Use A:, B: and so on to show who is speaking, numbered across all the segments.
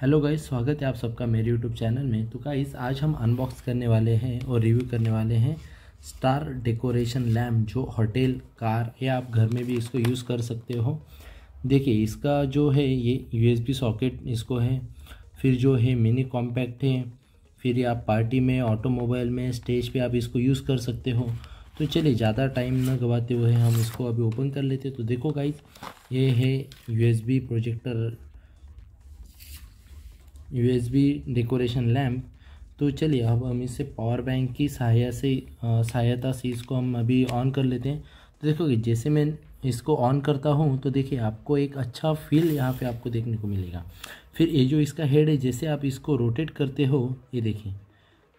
A: hello guys स्वागत है आप सबका मेरे यूट्यूब चैनल में तो गाइस आज हम अनबॉक्स करने वाले हैं और रिव्यू करने वाले हैं स्टार डेकोरेशन लैम्प जो होटल कार या आप घर में भी इसको यूज़ कर सकते हो देखिए इसका जो है ये यूएसबी सॉकेट इसको है फिर जो है मिनी कॉम्पैक्ट है फिर ये आप पार्टी में ऑटोमोबाइल में स्टेज पर आप इसको यूज़ कर सकते हो तो चलिए ज़्यादा टाइम ना गवाते हुए हम इसको अभी ओपन कर लेते तो देखो गाइज ये है U projector USB decoration lamp तो चलिए अब हम इसे पावर बैंक की सहायता से सहायता से इसको हम अभी ऑन कर लेते हैं तो देखोगे जैसे मैं इसको ऑन करता हूँ तो देखिए आपको एक अच्छा फील यहाँ पे आपको देखने को मिलेगा फिर ये जो इसका हेड है जैसे आप इसको रोटेट करते हो ये देखिए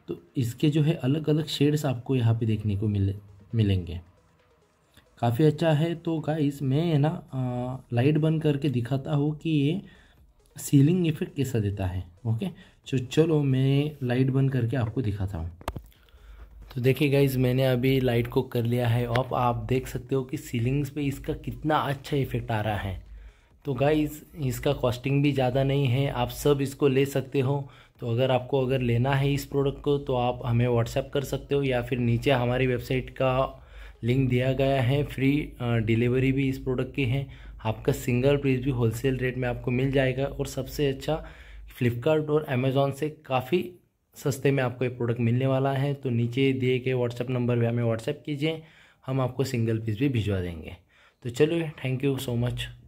A: तो इसके जो है अलग अलग शेड्स आपको यहाँ पे देखने को मिले मिलेंगे काफ़ी अच्छा है तो गाइस मैं है ना लाइट बंद करके दिखाता हूँ कि ये सीलिंग इफेक्ट कैसा देता है ओके तो चलो मैं लाइट बंद करके आपको दिखाता हूँ तो देखिए गाइज मैंने अभी लाइट को कर लिया है अब आप देख सकते हो कि सीलिंग्स पे इसका कितना अच्छा इफेक्ट आ रहा है तो गाइज इसका कॉस्टिंग भी ज़्यादा नहीं है आप सब इसको ले सकते हो तो अगर आपको अगर लेना है इस प्रोडक्ट को तो आप हमें व्हाट्सएप कर सकते हो या फिर नीचे हमारी वेबसाइट का लिंक दिया गया है फ्री डिलीवरी भी इस प्रोडक्ट की है आपका सिंगल पीस भी होलसेल रेट में आपको मिल जाएगा और सबसे अच्छा फ्लिपकार्ट और अमेज़ोन से काफ़ी सस्ते में आपको ये प्रोडक्ट मिलने वाला है तो नीचे दिए गए व्हाट्सअप नंबर पर हमें व्हाट्सअप कीजिए हम आपको सिंगल पीस भी भिजवा देंगे तो चलिए थैंक यू सो मच